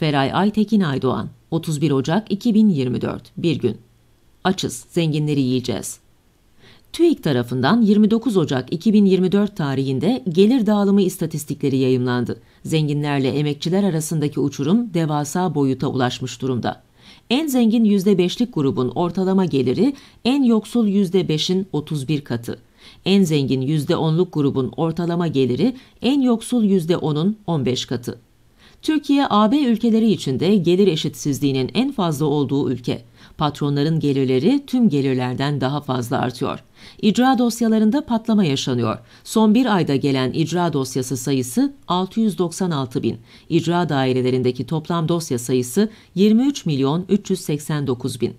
Feray Aytekin Aydoğan 31 Ocak 2024 Bir gün Açız, zenginleri yiyeceğiz. TÜİK tarafından 29 Ocak 2024 tarihinde gelir dağılımı istatistikleri yayımlandı. Zenginlerle emekçiler arasındaki uçurum devasa boyuta ulaşmış durumda. En zengin %5'lik grubun ortalama geliri en yoksul %5'in 31 katı. En zengin %10'luk grubun ortalama geliri en yoksul %10'un 15 katı. Türkiye, AB ülkeleri içinde gelir eşitsizliğinin en fazla olduğu ülke. Patronların gelirleri tüm gelirlerden daha fazla artıyor. İcra dosyalarında patlama yaşanıyor. Son bir ayda gelen icra dosyası sayısı 696 bin. İcra dairelerindeki toplam dosya sayısı 23 milyon 389 bin.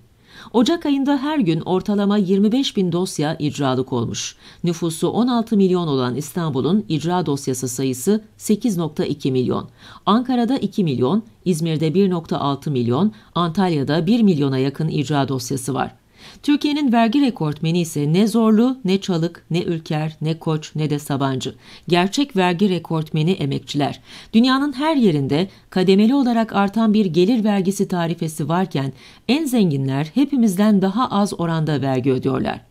Ocak ayında her gün ortalama 25 bin dosya icralık olmuş. Nüfusu 16 milyon olan İstanbul'un icra dosyası sayısı 8.2 milyon. Ankara'da 2 milyon, İzmir'de 1.6 milyon, Antalya'da 1 milyona yakın icra dosyası var. Türkiye'nin vergi rekortmeni ise ne Zorlu, ne Çalık, ne Ülker, ne Koç, ne de Sabancı. Gerçek vergi rekortmeni emekçiler. Dünyanın her yerinde kademeli olarak artan bir gelir vergisi tarifesi varken en zenginler hepimizden daha az oranda vergi ödüyorlar.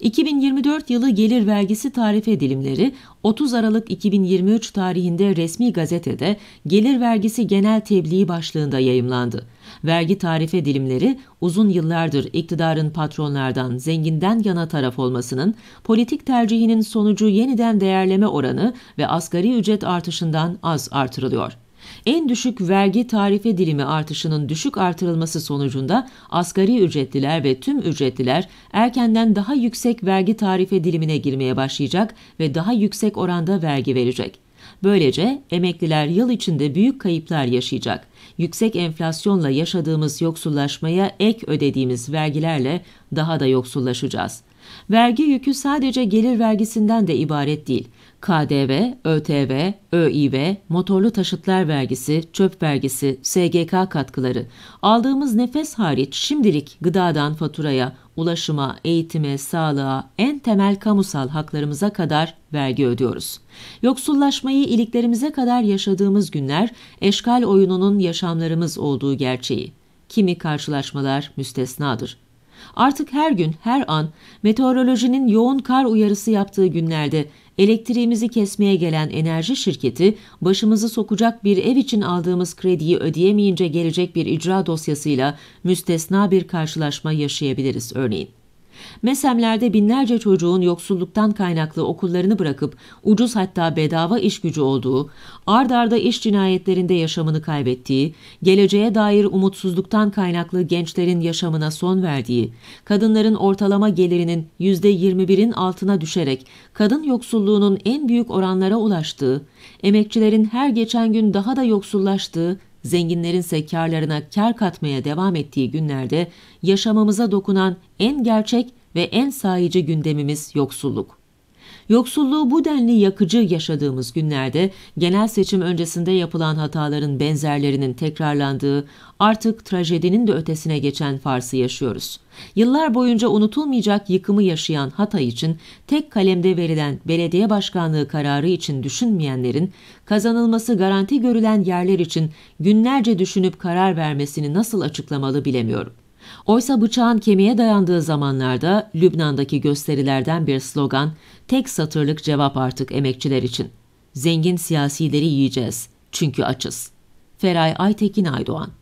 2024 yılı gelir vergisi tarife dilimleri 30 Aralık 2023 tarihinde resmi gazetede Gelir Vergisi Genel Tebliği başlığında yayımlandı. Vergi tarife dilimleri uzun yıllardır iktidarın patronlardan zenginden yana taraf olmasının, politik tercihinin sonucu yeniden değerleme oranı ve asgari ücret artışından az artırılıyor. En düşük vergi tarife dilimi artışının düşük artırılması sonucunda asgari ücretliler ve tüm ücretliler erkenden daha yüksek vergi tarife dilimine girmeye başlayacak ve daha yüksek oranda vergi verecek. Böylece emekliler yıl içinde büyük kayıplar yaşayacak. Yüksek enflasyonla yaşadığımız yoksullaşmaya ek ödediğimiz vergilerle daha da yoksullaşacağız. Vergi yükü sadece gelir vergisinden de ibaret değil. KDV, ÖTV, ÖİV, motorlu taşıtlar vergisi, çöp vergisi, SGK katkıları, aldığımız nefes hariç şimdilik gıdadan faturaya, ulaşıma, eğitime, sağlığa, en temel kamusal haklarımıza kadar vergi ödüyoruz. Yoksullaşmayı iliklerimize kadar yaşadığımız günler eşkal oyununun yaşamlarımız olduğu gerçeği. Kimi karşılaşmalar müstesnadır. Artık her gün, her an meteorolojinin yoğun kar uyarısı yaptığı günlerde elektriğimizi kesmeye gelen enerji şirketi başımızı sokacak bir ev için aldığımız krediyi ödeyemeyince gelecek bir icra dosyasıyla müstesna bir karşılaşma yaşayabiliriz örneğin. Mesemlerde binlerce çocuğun yoksulluktan kaynaklı okullarını bırakıp ucuz hatta bedava iş gücü olduğu, ard arda iş cinayetlerinde yaşamını kaybettiği, geleceğe dair umutsuzluktan kaynaklı gençlerin yaşamına son verdiği, kadınların ortalama gelirinin %21'in altına düşerek kadın yoksulluğunun en büyük oranlara ulaştığı, emekçilerin her geçen gün daha da yoksullaştığı zenginlerin ise karlarına kar katmaya devam ettiği günlerde yaşamamıza dokunan en gerçek ve en sahici gündemimiz yoksulluk. Yoksulluğu bu denli yakıcı yaşadığımız günlerde genel seçim öncesinde yapılan hataların benzerlerinin tekrarlandığı, artık trajedinin de ötesine geçen farsı yaşıyoruz. Yıllar boyunca unutulmayacak yıkımı yaşayan Hatay için tek kalemde verilen belediye başkanlığı kararı için düşünmeyenlerin kazanılması garanti görülen yerler için günlerce düşünüp karar vermesini nasıl açıklamalı bilemiyorum. Oysa bıçağın kemiğe dayandığı zamanlarda Lübnan'daki gösterilerden bir slogan, tek satırlık cevap artık emekçiler için. Zengin siyasileri yiyeceğiz çünkü açız. Feray Aytekin Aydoğan